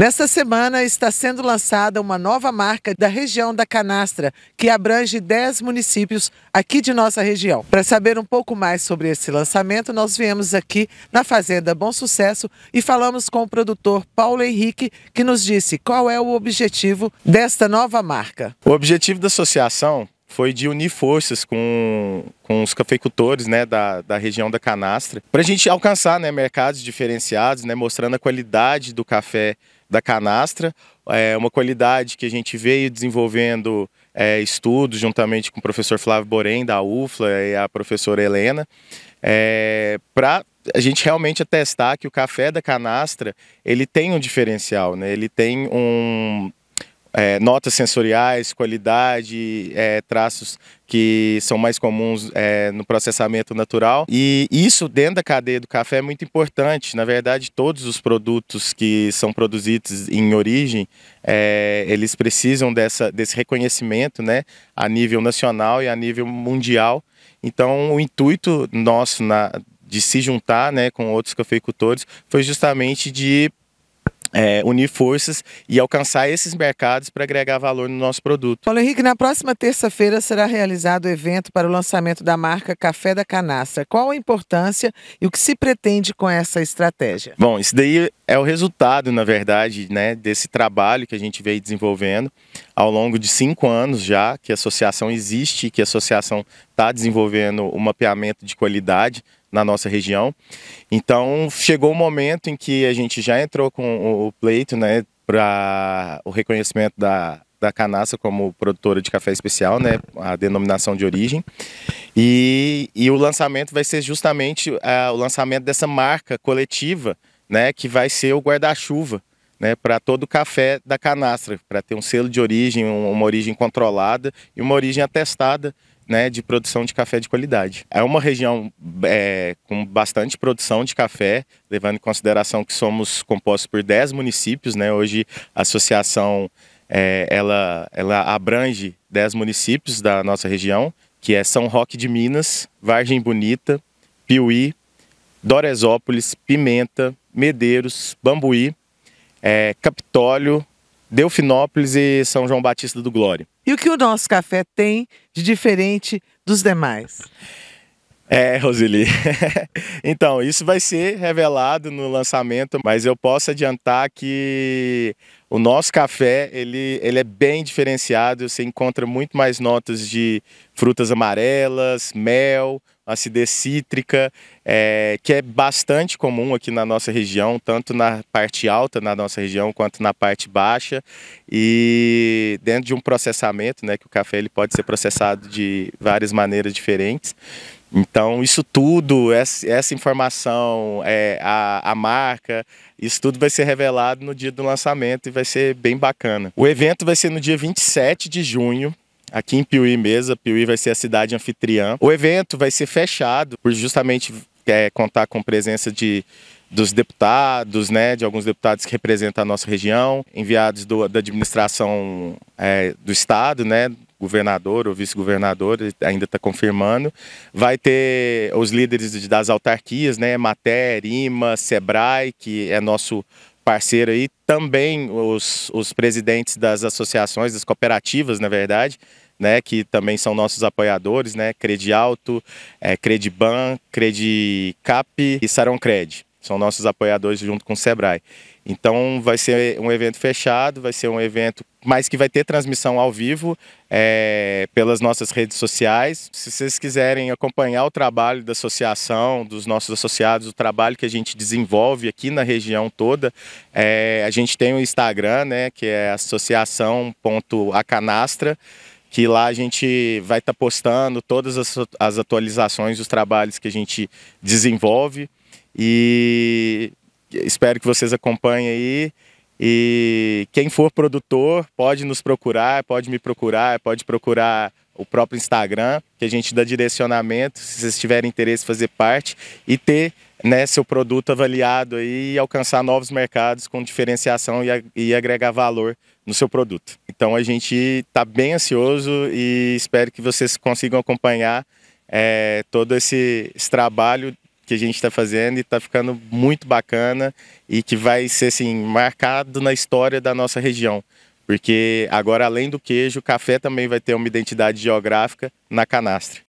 Nesta semana está sendo lançada uma nova marca da região da Canastra, que abrange 10 municípios aqui de nossa região. Para saber um pouco mais sobre esse lançamento, nós viemos aqui na Fazenda Bom Sucesso e falamos com o produtor Paulo Henrique, que nos disse qual é o objetivo desta nova marca. O objetivo da associação foi de unir forças com, com os cafeicultores né, da, da região da canastra, para a gente alcançar né, mercados diferenciados, né, mostrando a qualidade do café da canastra, é uma qualidade que a gente veio desenvolvendo é, estudos juntamente com o professor Flávio Borém, da UFLA, e a professora Helena, é, para a gente realmente atestar que o café da canastra ele tem um diferencial, né? ele tem um, é, notas sensoriais, qualidade, é, traços que são mais comuns é, no processamento natural. E isso dentro da cadeia do café é muito importante. Na verdade, todos os produtos que são produzidos em origem, é, eles precisam dessa, desse reconhecimento né, a nível nacional e a nível mundial. Então, o intuito nosso na, de se juntar né, com outros cafeicultores foi justamente de é, unir forças e alcançar esses mercados para agregar valor no nosso produto. Paulo Henrique, na próxima terça-feira será realizado o evento para o lançamento da marca Café da Canastra. Qual a importância e o que se pretende com essa estratégia? Bom, isso daí é o resultado, na verdade, né, desse trabalho que a gente veio desenvolvendo ao longo de cinco anos já que a associação existe, que a associação está desenvolvendo um mapeamento de qualidade na nossa região. Então chegou o um momento em que a gente já entrou com o pleito, né, para o reconhecimento da, da Canassa como produtora de café especial, né, a denominação de origem. E, e o lançamento vai ser justamente é, o lançamento dessa marca coletiva, né, que vai ser o guarda-chuva né, para todo o café da canastra, para ter um selo de origem, uma origem controlada e uma origem atestada né, de produção de café de qualidade. É uma região é, com bastante produção de café, levando em consideração que somos compostos por 10 municípios, né? Hoje a associação é, ela, ela abrange 10 municípios da nossa região, que é São Roque de Minas, Vargem Bonita, Piuí, Doresópolis, Pimenta, Medeiros, Bambuí, é, Capitólio, Delfinópolis e São João Batista do Glória e o que o nosso café tem de diferente dos demais. É, Roseli. então, isso vai ser revelado no lançamento, mas eu posso adiantar que o nosso café, ele, ele é bem diferenciado, você encontra muito mais notas de frutas amarelas, mel, acidez cítrica, é, que é bastante comum aqui na nossa região, tanto na parte alta na nossa região quanto na parte baixa. E dentro de um processamento, né, que o café ele pode ser processado de várias maneiras diferentes. Então, isso tudo, essa, informação, é, a, a, marca, isso tudo vai ser revelado no dia do lançamento e vai ser bem bacana. O evento vai ser no dia 27 de junho, aqui em Piuí mesmo. Piuí vai ser a cidade anfitriã. O evento vai ser fechado por justamente é, contar com presença de dos deputados, né, de alguns deputados que representam a nossa região, enviados do, da administração é, do estado, né, governador ou vice-governador, ainda está confirmando. Vai ter os líderes das autarquias, né, Mater, IMA, Sebrae, que é nosso parceiro aí, também os, os presidentes das associações, das cooperativas, na verdade, né, que também são nossos apoiadores, né, Credialto, é, Crediban, Credicap e Saroncred. São nossos apoiadores junto com o Sebrae. Então vai ser um evento fechado, vai ser um evento, mas que vai ter transmissão ao vivo é, pelas nossas redes sociais. Se vocês quiserem acompanhar o trabalho da associação, dos nossos associados, o trabalho que a gente desenvolve aqui na região toda, é, a gente tem o Instagram, né, que é associação.acanastra.com que lá a gente vai estar tá postando todas as, as atualizações os trabalhos que a gente desenvolve e espero que vocês acompanhem aí. E quem for produtor pode nos procurar, pode me procurar, pode procurar o próprio Instagram, que a gente dá direcionamento, se vocês tiverem interesse em fazer parte e ter né, seu produto avaliado aí, e alcançar novos mercados com diferenciação e, e agregar valor no seu produto. Então a gente está bem ansioso e espero que vocês consigam acompanhar é, todo esse, esse trabalho que a gente está fazendo e está ficando muito bacana e que vai ser assim marcado na história da nossa região. Porque agora, além do queijo, o café também vai ter uma identidade geográfica na canastra.